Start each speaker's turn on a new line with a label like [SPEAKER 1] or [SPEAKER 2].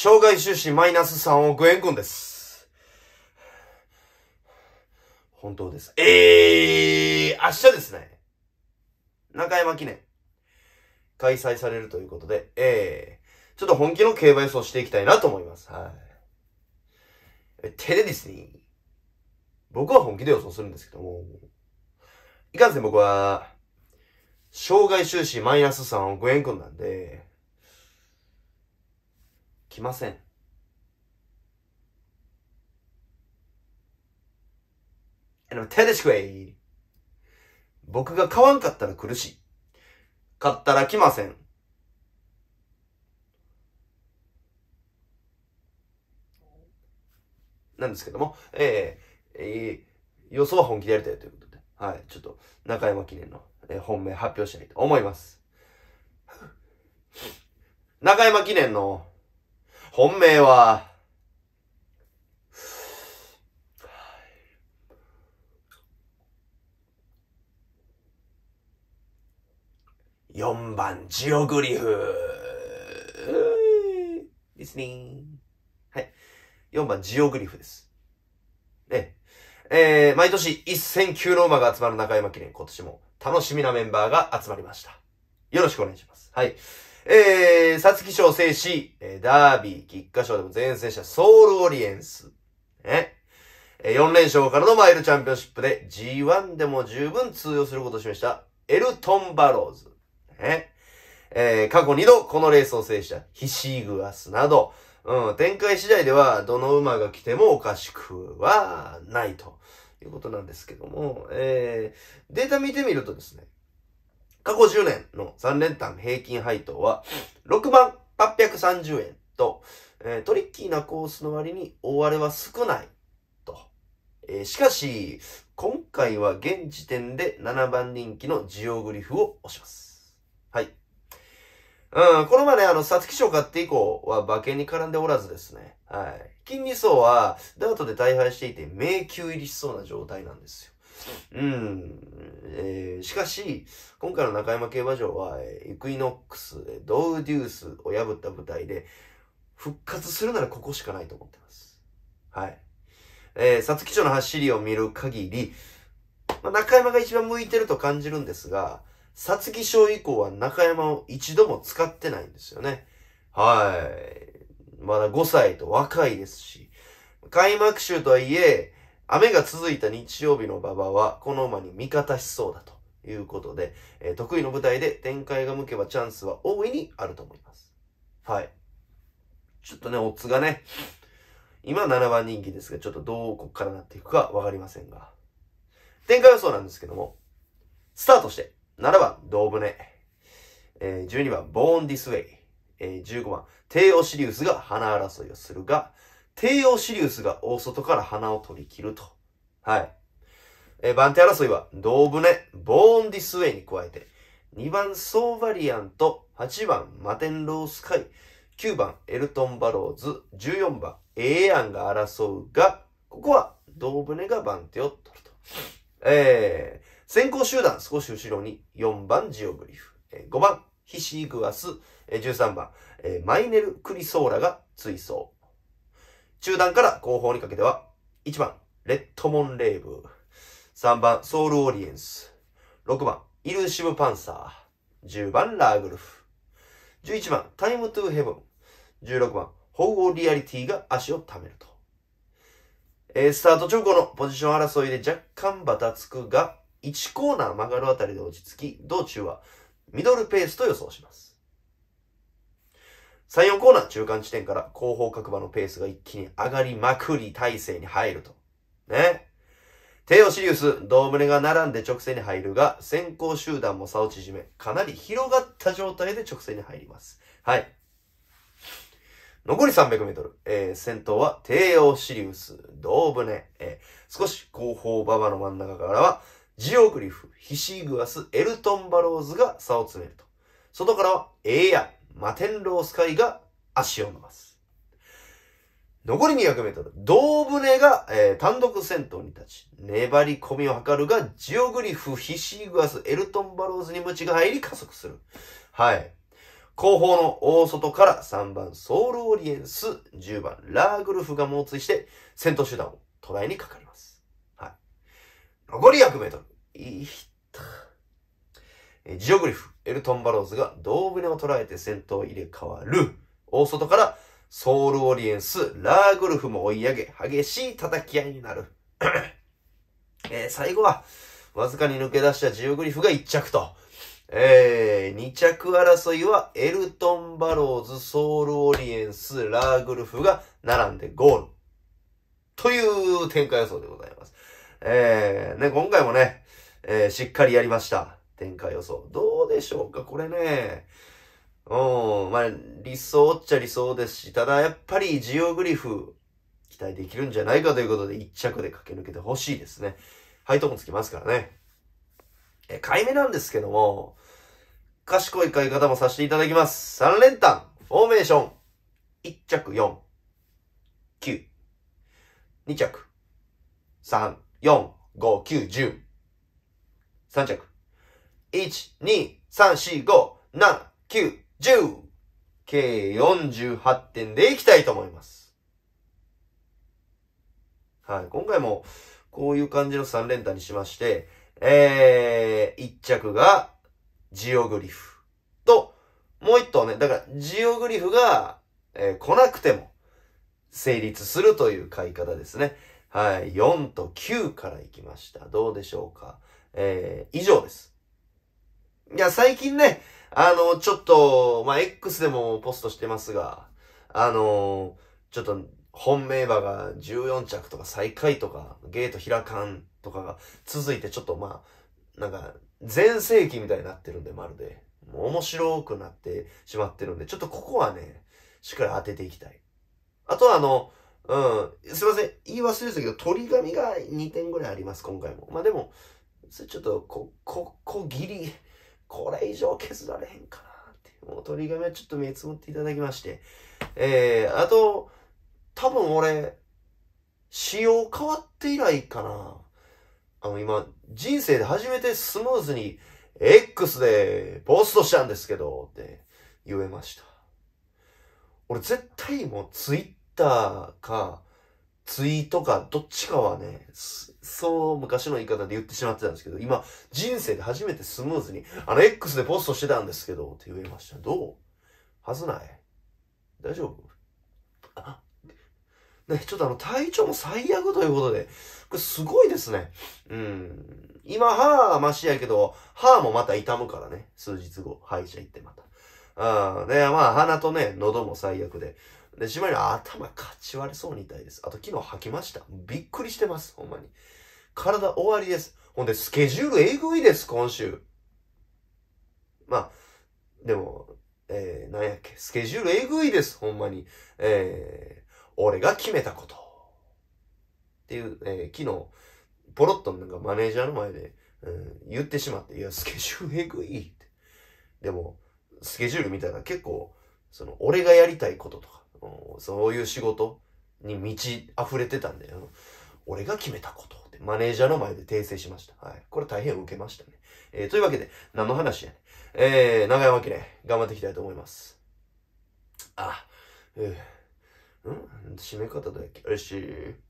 [SPEAKER 1] 障害収支マイナス3億円分です。本当です。ええー、明日ですね。中山記念。開催されるということで、ええー、ちょっと本気の競馬予想していきたいなと思います。はい。テレディスに、僕は本気で予想するんですけども、いかんせん僕は、障害収支マイナス3億円んなんで、来ません。And I'm t e l i y 僕が買わんかったら苦しい。買ったら来ません。なんですけども、えー、えー、予想は本気でやりたいということで、はい、ちょっと中山記念の、え本命発表したいと思います。中山記念の本命は、4番、ジオグリフ。リスニン。はい。4番、ジオグリフです。ね。えー、毎年1000級の馬が集まる中山記念、今年も楽しみなメンバーが集まりました。よろしくお願いします。はい。えー、さつき賞制し、えダービー、菊花賞でも前世者、ソウルオリエンス。えー、4連勝からのマイルチャンピオンシップで G1 でも十分通用することを示した、エルトンバローズ。ね。えー、過去2度このレースを制した、ヒシーグアスなど、うん、展開次第では、どの馬が来てもおかしくはないということなんですけども、えー、データ見てみるとですね、過去10年の3連単平均配当は6万830円と、えー、トリッキーなコースの割に大荒れは少ないと。えー、しかし、今回は現時点で7番人気のジオグリフを押します。はい。うん、このまね、あの、サツキ賞買って以降は馬券に絡んでおらずですね。はい。金利層はダートで大敗していて迷宮入りしそうな状態なんですよ。うん、えー、しかし、今回の中山競馬場は、えー、イクイノックス、ドウデュースを破った舞台で、復活するならここしかないと思ってます。はい。えー、皐月賞の走りを見る限り、まあ、中山が一番向いてると感じるんですが、皐月賞以降は中山を一度も使ってないんですよね。はい。まだ5歳と若いですし、開幕週とはいえ、雨が続いた日曜日の馬場は、この馬に味方しそうだということで、えー、得意の舞台で展開が向けばチャンスは大いにあると思います。はい。ちょっとね、オッズがね、今7番人気ですが、ちょっとどうこっからなっていくかわかりませんが。展開予想なんですけども、スタートして、7番、ドーブネ、えー、12番、ボーンディスウェイ、えー、15番、テイオシリウスが花争いをするが、帝王シリウスが大外から鼻を取り切ると。はい。えー、番手争いは、銅船、ボーンディスウェイに加えて、2番ソーバリアンと8番マテンロースカイ、9番エルトンバローズ、14番エエアンが争うが、ここは銅船が番手を取ると。えー、先行集団少し後ろに4番ジオグリフ、5番ヒシイグアス、13番マイネル・クリソーラが追走。中段から後方にかけては、1番、レッドモンレイブ。3番、ソウルオリエンス。6番、イルシブパンサー。10番、ラーグルフ。11番、タイムトゥーヘブン。16番、ホーリアリティが足をためると。えー、スタート直後のポジション争いで若干バタつくが、1コーナー曲がるあたりで落ち着き、道中はミドルペースと予想します。3、4コーナー中間地点から後方各馬のペースが一気に上がりまくり体勢に入ると。ね。テオシリウス、胴胸が並んで直線に入るが、先行集団も差を縮め、かなり広がった状態で直線に入ります。はい。残り300メートル。えー、先頭は帝王シリウス、胴胸。えー、少し後方馬場の真ん中からは、ジオグリフ、ヒシグアス、エルトンバローズが差を詰めると。外からは、エイヤ、マテンロースカイが足を伸ばす。残り200メートル、胴船が、えー、単独戦闘に立ち、粘り込みを図るが、ジオグリフ、ヒシーグアス、エルトンバローズにムチが入り加速する。はい。後方の大外から3番ソウルオリエンス、10番ラーグルフが猛追して、戦闘手段を捉えにかかります。はい。残り100メートル。いった。ジオグリフ、エルトン・バローズが胴船を捉えて戦闘入れ替わる。大外からソウル・オリエンス、ラーグルフも追い上げ、激しい叩き合いになる。えー、最後は、わずかに抜け出したジオグリフが1着と。えー、2着争いはエルトン・バローズ、ソウル・オリエンス、ラーグルフが並んでゴール。という展開予想でございます。えー、ね、今回もね、えー、しっかりやりました。展開予想。どうでしょうかこれね。うん、まあ、理想っちゃ理想ですし、ただやっぱりジオグリフ、期待できるんじゃないかということで、一着で駆け抜けてほしいですね。配当もつきますからね。え、買い目なんですけども、賢い買い方もさせていただきます。3連単、フォーメーション、1着4、9、2着、3、4、5、9、10、3着、1、2、3、4、5、7、9、10。計48点でいきたいと思います。はい。今回も、こういう感じの3連単にしまして、えー、1着が、ジオグリフ。と、もう1頭ね、だから、ジオグリフが、えー、来なくても、成立するという買い方ですね。はい。4と9からいきました。どうでしょうか。えー、以上です。いや、最近ね、あの、ちょっと、まあ、X でもポストしてますが、あの、ちょっと、本命馬が14着とか最下位とか、ゲート開かんとかが続いてちょっとまあ、なんか、全盛期みたいになってるんで、まるで。もう面白くなってしまってるんで、ちょっとここはね、しっかり当てていきたい。あとはあの、うん、すいません、言い忘れてたけど、鳥紙が2点ぐらいあります、今回も。まあでも、それちょっと、こ、こ、こぎり、これ以上削られへんかなってもう、もう鳥紙はちょっと目つぶっていただきまして、えー、あと、多分俺、仕様変わって以来かな。あの今、人生で初めてスムーズに X でポストしたんですけど、って言えました。俺絶対もう Twitter かツイートか、どっちかはね、そう昔の言い方で言ってしまってたんですけど、今、人生で初めてスムーズに、あの、X でポストしてたんですけど、って言えました。どうはずない大丈夫あ、ね、ちょっとあの、体調も最悪ということで、これすごいですね。うん。今、歯はマシやけど、歯もまた痛むからね、数日後、歯医者行ってまた。あん。ね、まあ、鼻とね、喉も最悪で。で、しまいに頭かち割れそうに痛いです。あと昨日吐きました。びっくりしてます。ほんまに。体終わりです。ほんで、スケジュールえぐいです、今週。まあ、でも、えー、なんやっけ、スケジュールえぐいです、ほんまに。えー、俺が決めたこと。っていう、えー、昨日、ポロッとなんかマネージャーの前で、うん、言ってしまって、いや、スケジュールえぐいって。でも、スケジュール見たら結構、その、俺がやりたいこととか、そういう仕事に満ち溢れてたんだよ。俺が決めたことってマネージャーの前で訂正しました。はい。これ大変受けましたね。えー、というわけで、何の話やねえー、長山記念、頑張っていきたいと思います。あ、えー、ん締め方だっけよし。い